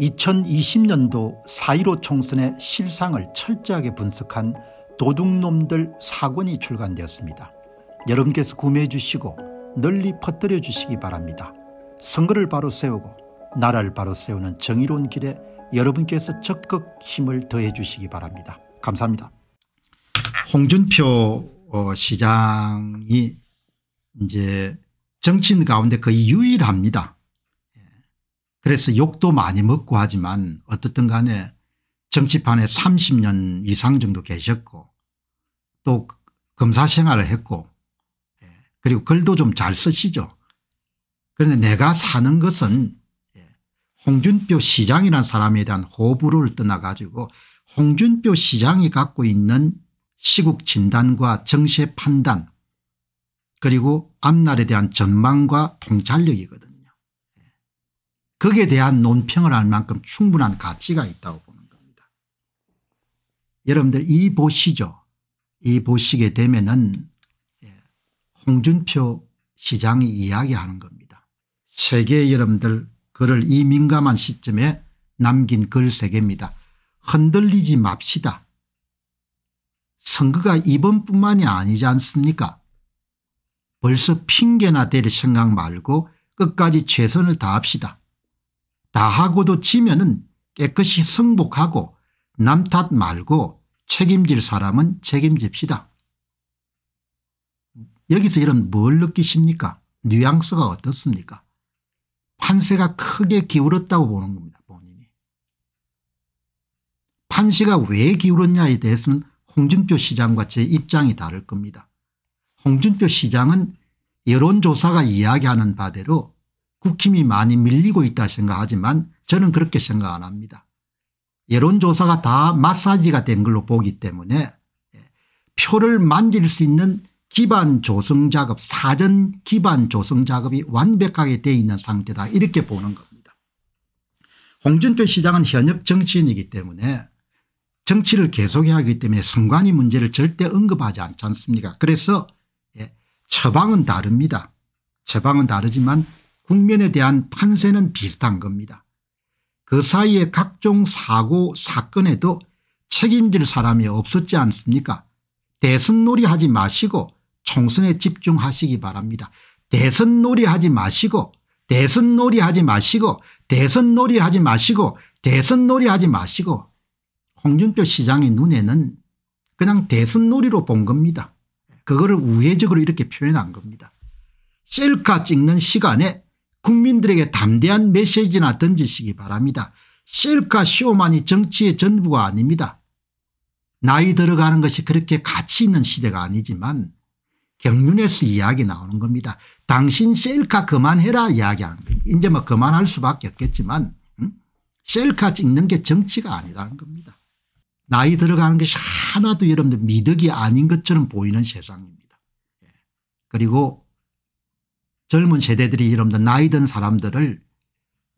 2020년도 4.15 총선의 실상을 철저하게 분석한 도둑놈들 사권이 출간되었습니다. 여러분께서 구매해 주시고 널리 퍼뜨려 주시기 바랍니다. 선거를 바로 세우고 나라를 바로 세우는 정의로운 길에 여러분께서 적극 힘을 더해 주시기 바랍니다. 감사합니다. 홍준표 어, 시장이 이제 정치인 가운데 거의 유일합니다. 그래서 욕도 많이 먹고 하지만 어떻든 간에 정치판에 30년 이상 정도 계셨고 또 검사 생활을 했고 예, 그리고 글도 좀 잘 쓰시죠. 그런데 내가 사는 것은 예, 홍준표 시장이라는 사람에 대한 호불호를 떠나 가지고 홍준표 시장이 갖고 있는 시국 진단과 정세 판단 그리고 앞날에 대한 전망과 통찰력이거든. 거기에 대한 논평을 할 만큼 충분한 가치가 있다고 보는 겁니다. 여러분들 이 보시죠. 이 보시게 되면은 예, 홍준표 시장이 이야기하는 겁니다. 세계 여러분들 글을 이 민감한 시점에 남긴 글세 개입니다. 흔들리지 맙시다. 선거가 이번뿐만이 아니지 않습니까? 벌써 핑계나 대릴 생각 말고 끝까지 최선을 다합시다. 나하고도 지면은 깨끗이 승복하고 남탓 말고 책임질 사람은 책임집시다. 여기서 이런 뭘 느끼십니까? 뉘앙스가 어떻습니까? 판세가 크게 기울었다고 보는 겁니다. 본인이. 판세가 왜 기울었냐에 대해서는 홍준표 시장과 제 입장이 다를 겁니다. 홍준표 시장은 여론조사가 이야기하는 바대로 국힘이 그 많이 밀리고 있다 생각하지만 저는 그렇게 생각 안 합니다. 여론조사가 다 마사지가 된 걸로 보기 때문에 예, 표를 만질 수 있는 기반 조성 작업 사전 기반 조성 작업이 완벽하게 돼 있는 상태다 이렇게 보는 겁니다. 홍준표 시장은 현역 정치인이기 때문에 정치를 계속해야 하기 때문에 선관위 문제를 절대 언급하지 않지 않습니까 그래서 예, 처방은 다릅니다. 처방은 다르지만 국면에 대한 판세는 비슷한 겁니다. 그 사이에 각종 사고 사건에도 책임질 사람이 없었지 않습니까 대선놀이 하지 마시고 총선에 집중하시기 바랍니다. 대선놀이 하지 마시고 대선놀이 하지 마시고 대선놀이 하지 마시고 대선놀이 하지 마시고 홍준표 시장의 눈에는 그냥 대선놀이로 본 겁니다. 그거를 우회적으로 이렇게 표현한 겁니다. 셀카 찍는 시간에 국민들에게 담대한 메시지나 던지시기 바랍니다. 셀카 쇼만이 정치의 전부가 아닙니다. 나이 들어가는 것이 그렇게 가치 있는 시대가 아니지만 경륜에서 이야기 나오는 겁니다. 당신 셀카 그만해라 이야기한 겁니다. 이제 뭐 그만할 수밖에 없겠지만 음? 셀카 찍는 게 정치가 아니라는 겁니다. 나이 들어가는 것이 하나도 여러분들 미덕이 아닌 것처럼 보이는 세상입니다. 예. 그리고 젊은 세대들이 이름든 나이 든 사람들을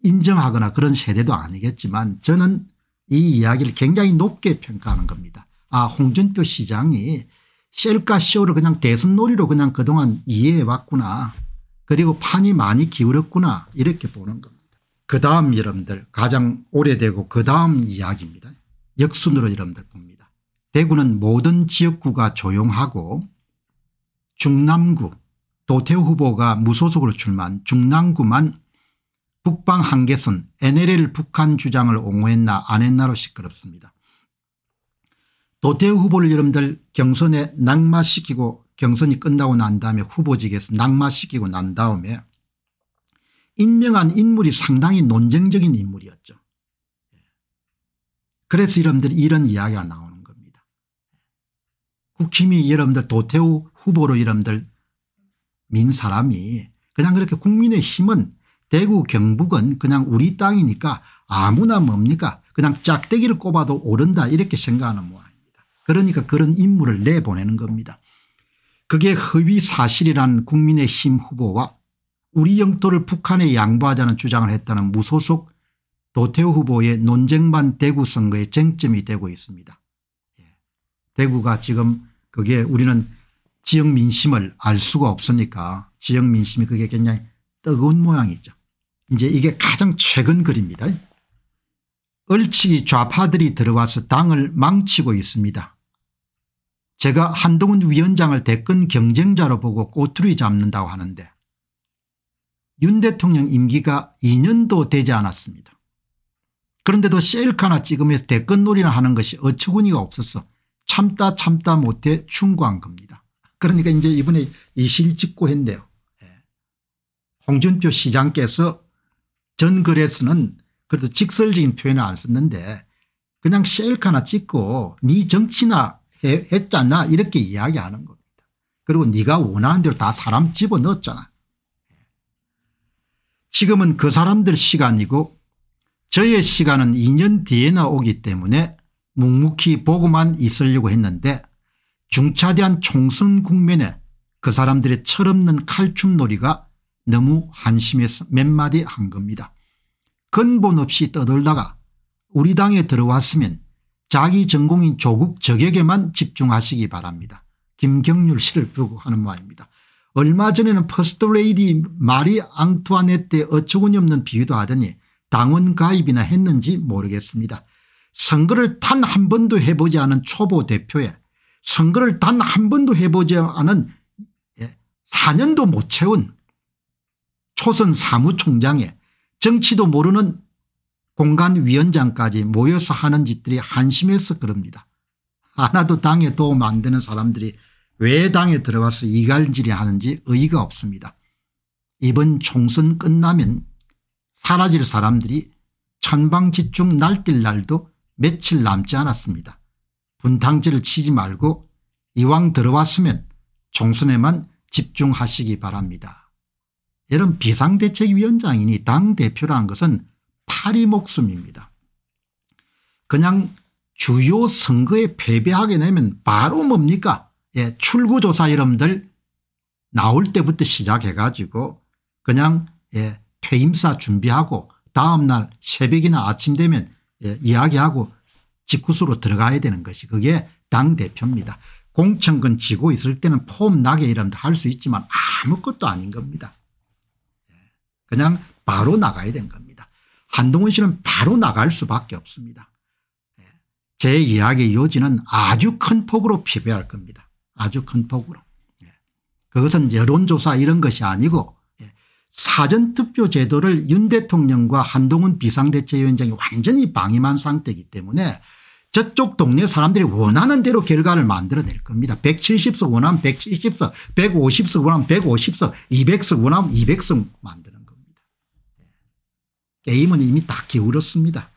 인정하거나 그런 세대도 아니겠지만 저는 이 이야기를 굉장히 높게 평가하는 겁니다. 아 홍준표 시장이 셀카 쇼를 그냥 대선놀이로 그냥 그동안 이해해왔구나. 그리고 판이 많이 기울었구나 이렇게 보는 겁니다. 그 다음 이름들 가장 오래되고 그 다음 이야기입니다. 역순으로 이름들 봅니다. 대구는 모든 지역구가 조용하고 중남구 도태우 후보가 무소속으로 출마한 중랑구만 북방 한계선 NLL 북한 주장을 옹호했나 안 했나로 시끄럽습니다. 도태우 후보를 여러분들 경선에 낙마시키고 경선이 끝나고 난 다음에 후보직에서 낙마시키고 난 다음에 임명한 인물이 상당히 논쟁적인 인물이었죠. 그래서 여러분들 이런 이야기가 나오는 겁니다. 국힘이 여러분들 도태우 후보로 여러분들 민 사람이 그냥 그렇게 국민의힘은 대구 경북은 그냥 우리 땅이니까 아무나 뭡니까 그냥 짝대기를 꼽아도 오른다 이렇게 생각하는 모양입니다. 그러니까 그런 인물을 내보내는 겁니다. 그게 허위 사실이란 국민의힘 후보와 우리 영토를 북한에 양보하자는 주장을 했다는 무소속 도태우 후보의 논쟁반 대구 선거의 쟁점이 되고 있습니다. 예. 대구가 지금 그게 우리는 지역 민심을 알 수가 없으니까 지역 민심이 그게 굉장히 뜨거운 모양이죠. 이제 이게 가장 최근 글입니다. 얼치기 좌파들이 들어와서 당을 망치고 있습니다. 제가 한동훈 위원장을 대권 경쟁자로 보고 꼬투리 잡는다고 하는데 윤 대통령 임기가 2년도 되지 않았습니다. 그런데도 셀카나 찍으면서 대권 놀이나 하는 것이 어처구니가 없어서 참다 참다 못해 충고한 겁니다. 그러니까 이제 이번에 이실직고했네요. 예. 홍준표 시장께서 전 글에서는 그래도 직설적인 표현을 안 썼는데 그냥 셀카나 찍고 네 정치나 해, 했잖아 이렇게 이야기하는 겁니다. 그리고 네가 원하는 대로 다 사람 집어넣었잖아. 예. 지금은 그 사람들 시간이고 저의 시간은 2년 뒤에나 오기 때문에 묵묵히 보고만 있으려고 했는데 중차대한 총선 국면에 그 사람들의 철없는 칼춤놀이가 너무 한심해서 몇 마디 한 겁니다. 근본 없이 떠돌다가 우리 당에 들어왔으면 자기 전공인 조국 저격에만 집중하시기 바랍니다. 김경률 씨를 두고 하는 말입니다. 얼마 전에는 퍼스트레이디 마리 앙투아네트의 어처구니없는 비유도 하더니 당원 가입이나 했는지 모르겠습니다. 선거를 단 한 번도 해보지 않은 초보 대표에 선거를 단 한 번도 해보지 않은 4년도 예, 못 채운 초선 사무총장에 정치도 모르는 공간위원장까지 모여서 하는 짓들이 한심해서 그럽니다. 하나도 당에 도움 안 되는 사람들이 왜 당에 들어와서 이갈질이 하는지 의의가 없습니다. 이번 총선 끝나면 사라질 사람들이 천방지축 날뛸 날도 며칠 남지 않았습니다. 분탕질을 치지 말고 이왕 들어왔으면 총선에만 집중하시기 바랍니다. 여러 비상대책위원장이니 당대표라는 것은 파리 목숨입니다. 그냥 주요 선거에 패배하게 되면 바로 뭡니까 예, 출구조사 여러분들 나올 때부터 시작해 가지고 그냥 예, 퇴임사 준비하고 다음날 새벽이나 아침 되면 예, 이야기하고 직구수로 들어가야 되는 것이 그게 당대표입니다. 공천근 지고 있을 때는 폼 나게 이러면 할수 있지만 아무것도 아닌 겁니다. 예. 그냥 바로 나가야 된 겁니다. 한동훈 씨는 바로 나갈 수밖에 없습니다. 예. 제 이야기의 요지는 아주 큰 폭으로 피배할 겁니다. 아주 큰 폭으로. 예. 그것은 여론조사 이런 것이 아니고 사전투표 제도를 윤 대통령과 한동훈 비상대책위원장이 완전히 방임한 상태이기 때문에 저쪽 동네 사람들이 원하는 대로 결과를 만들어낼 겁니다. 170석 원하면 170석 150석 원하면 150석 200석 원하면 200석 만드는 겁니다. 네. 게임은 이미 다 기울었습니다.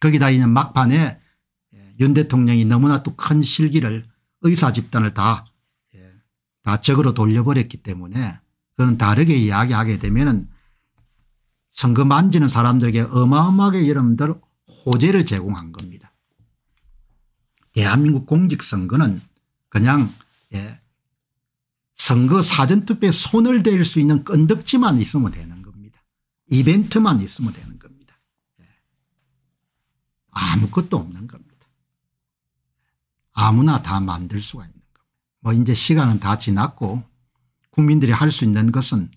거기다 이제 막판에 예, 윤 대통령이 너무나 또 큰 실기를 의사 집단을 다, 예, 다 적으로 돌려버렸기 때문에 그건 다르게 이야기하게 되면은 선거 만지는 사람들에게 어마어마하게 여러분들 호재를 제공한 겁니다. 대한민국 공직선거는 그냥 예 선거 사전투표에 손을 대릴 수 있는 끈덕지만 있으면 되는 겁니다. 이벤트만 있으면 되는 겁니다. 예 아무것도 없는 겁니다. 아무나 다 만들 수가 있는 겁니다. 뭐 이제 시간은 다 지났고 국민들이 할 수 있는 것은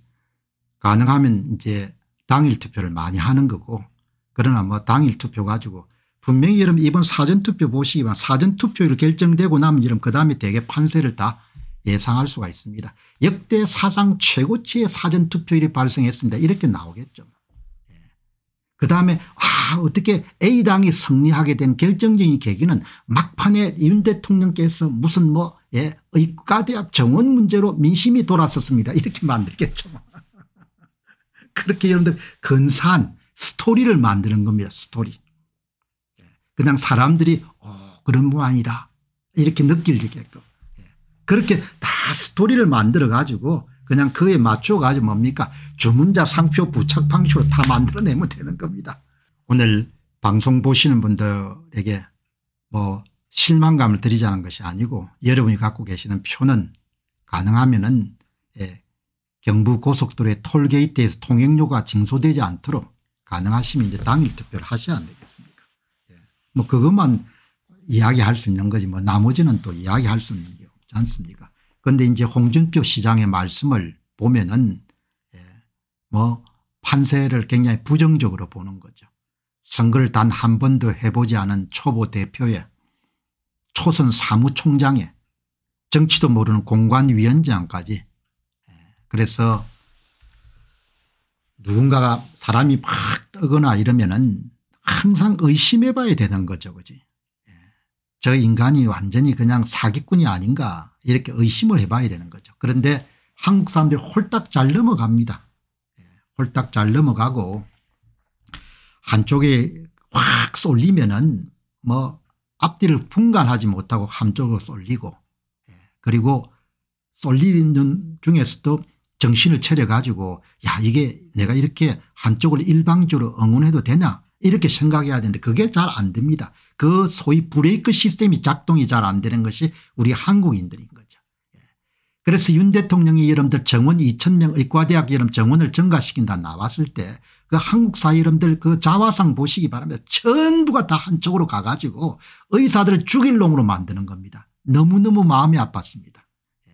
가능하면 이제 당일 투표를 많이 하는 거고 그러나 뭐 당일 투표 가지고 분명히 여러분 이번 사전투표 보시기만 사전투표율 결정되고 나면 여러분 그 다음에 대개 판세를 다 예상할 수가 있습니다. 역대 사상 최고치의 사전투표율이 발생했습니다. 이렇게 나오겠죠. 예. 그 다음에 아 어떻게 A당이 승리하게 된 결정적인 계기는 막판에 윤 대통령께서 무슨 뭐 예, 의과대학 정원 문제로 민심이 돌아섰습니다. 이렇게 만들겠죠. 그렇게 여러분들 근사한 스토리를 만드는 겁니다. 스토리. 예, 그냥 사람들이 어 그런 모양이다 이렇게 느낄 게끔 예, 그렇게 다 스토리를 만들어 가지고 그냥 그에 맞춰 가지고 뭡니까 주문자 상표 부착 방식으로 다 만들어내면 되는 겁니다. 오늘 방송 보시는 분들에게 뭐 실망감을 드리자는 것이 아니고 여러분이 갖고 계시는 표는 가능하면 은 예, 경부고속도로의 톨게이트에서 통행료가 징소되지 않도록 가능하시면 이제 당일 투표를 하셔야 안 되겠습니까 예. 뭐 그것만 이야기할 수 있는 거지 뭐 나머지는 또 이야기할 수 있는 게 없지 않습니까 그런데 이제 홍준표 시장의 말씀을 보면은 예, 뭐 판세를 굉장히 부정적으로 보는 거죠. 선거를 단 한 번도 해보지 않은 초보 대표의 초선 사무총장에 정치도 모르는 공관위원장까지 예, 그래서 누군가가 사람이 팍 뜨거나 이러면은 항상 의심해 봐야 되는 거죠 그지 예, 저 인간이 완전히 그냥 사기꾼이 아닌가 이렇게 의심을 해 봐야 되는 거죠 그런데 한국 사람들이 홀딱 잘 넘어갑니다 예, 홀딱 잘 넘어가고 한쪽에 확 쏠리면은 뭐 앞뒤를 분간하지 못하고 한쪽으로 쏠리고 예, 그리고 쏠리는 중에서도 정신을 차려가지고 야 이게 내가 이렇게 한쪽을 일방적으로 응원해도 되냐 이렇게 생각해야 되는데 그게 잘 안 됩니다. 그 소위 브레이크 시스템이 작동이 잘 안 되는 것이 우리 한국인들인 거죠. 예. 그래서 윤 대통령이 여러분들 정원 2000명 의과대학 여러분 정원을 증가시킨다 나왔을 때그 한국 사회 여러분들 그 자화상 보시기 바랍니다. 전부가 다 한쪽으로 가가지고 의사들을 죽일 놈으로 만드는 겁니다. 너무너무 마음이 아팠습니다. 예.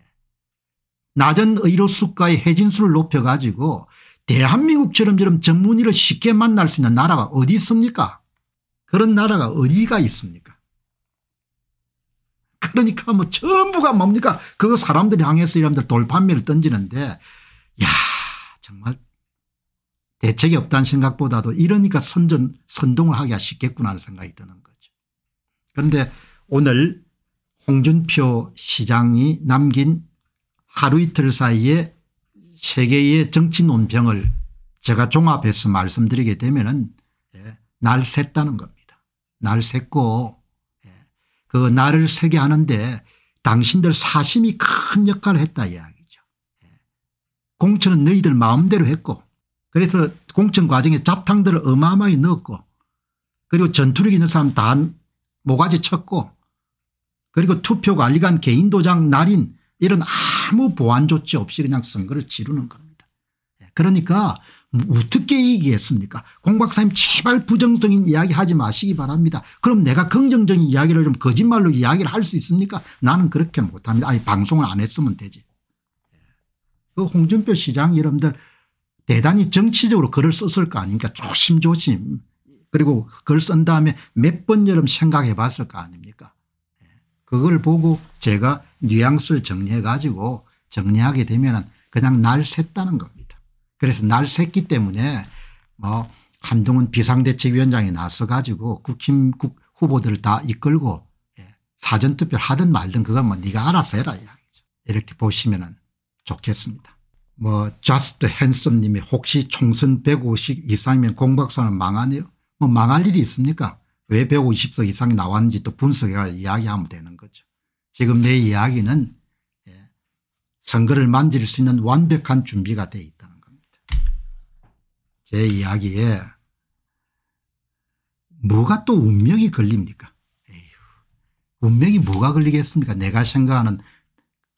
낮은 의료수가의 해진수를 높여가지고 대한민국처럼 저런 전문의를 쉽게 만날 수 있는 나라가 어디 있습니까? 그런 나라가 어디가 있습니까? 그러니까 뭐 전부가 뭡니까? 그 사람들 이 향해서 이람들 돌판매를 던지는데 야 정말 대책이 없다는 생각보다도 이러니까 선전, 선동을 하기가 쉽겠구나 하는 생각이 드는 거죠. 그런데 오늘 홍준표 시장이 남긴 하루 이틀 사이에 세계의 정치 논평을 제가 종합해서 말씀드리게 되면 은날 예, 샜다는 겁니다. 날 샜고 예, 그 날을 새게 하는데 당신들 사심이 큰 역할을 했다 이야기죠. 예, 공천은 너희들 마음대로 했고 그래서 공천 과정에 잡탕들을 어마어마하게 넣었고 그리고 전투력 있는 사람 다 모가지 쳤고 그리고 투표 관리관 개인 도장 날인 이런 아무 보안 조치 없이 그냥 선거를 치르는 겁니다. 예, 그러니까 어떻게 얘기했습니까 공박사님 제발 부정적인 이야기 하지 마시기 바랍니다. 그럼 내가 긍정적인 이야기를 좀 거짓말로 이야기를 할 수 있습니까 나는 그렇게 못합니다. 아니 방송을 안 했으면 되지. 예, 그 홍준표 시장 여러분들 대단히 정치적으로 글을 썼을 거 아닙니까 조심조심 그리고 글을쓴 다음에 몇 번 여름 생각해 봤을 거 아닙니까 예. 그걸 보고 제가 뉘앙스를 정리해 가지고 정리하게 되면 그냥 날 샜다는 겁니다. 그래서 날 샜기 때문에 뭐 한동훈 비상대책위원장이 나서 가지고 국힘 국 후보들을 다 이끌고 예, 사전투표를 하든 말든 그건 뭐 네가 알아서 해라 이렇게 보시면 좋겠습니다. 뭐 just h 님이 혹시 총선 150 이상이면 공박사는 망하네요. 뭐 망할 일이 있습니까 왜 150석 이상이 나왔는지 또분석해 이야기하면 되는 거죠. 지금 내 이야기는 예, 선거를 만질 수 있는 완벽한 준비가 돼 있다는 겁니다. 제 이야기에 뭐가 또 운명이 걸립니까 에휴, 운명이 뭐가 걸리겠습니까 내가 생각하는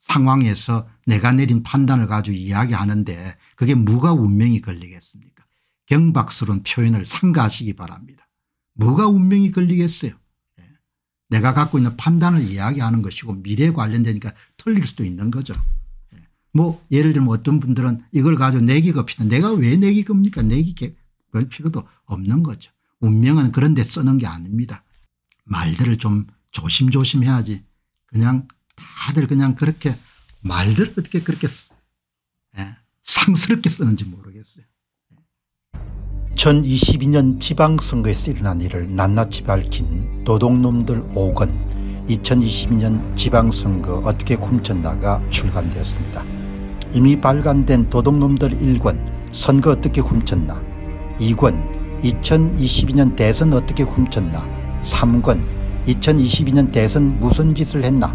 상황에서 내가 내린 판단을 가지고 이야기하는데 그게 무가 운명이 걸리겠습니까 경박스러운 표현을 삼가하시기 바랍니다. 뭐가 운명이 걸리겠어요 예. 내가 갖고 있는 판단을 이야기하는 것이고 미래에 관련되니까 틀릴 수도 있는 거죠. 예. 뭐 예를 들면 어떤 분들은 이걸 가지고 내기가 필요 내가 왜 내기 겁니까 내기 별 필요도 없는 거죠. 운명은 그런 데 쓰는 게 아닙니다. 말들을 좀 조심조심 해야지 그냥 다들 그냥 그렇게 말들 어떻게 그렇게 써. 예, 상스럽게 쓰는지 모르겠어요. 2022년 지방선거에서 일어난 일을 낱낱이 밝힌 도둑놈들 5권 2022년 지방선거 어떻게 훔쳤나가 출간되었습니다. 이미 발간된 도둑놈들 1권 선거 어떻게 훔쳤나 2권 2022년 대선 어떻게 훔쳤나 3권 2022년 대선 무슨 짓을 했나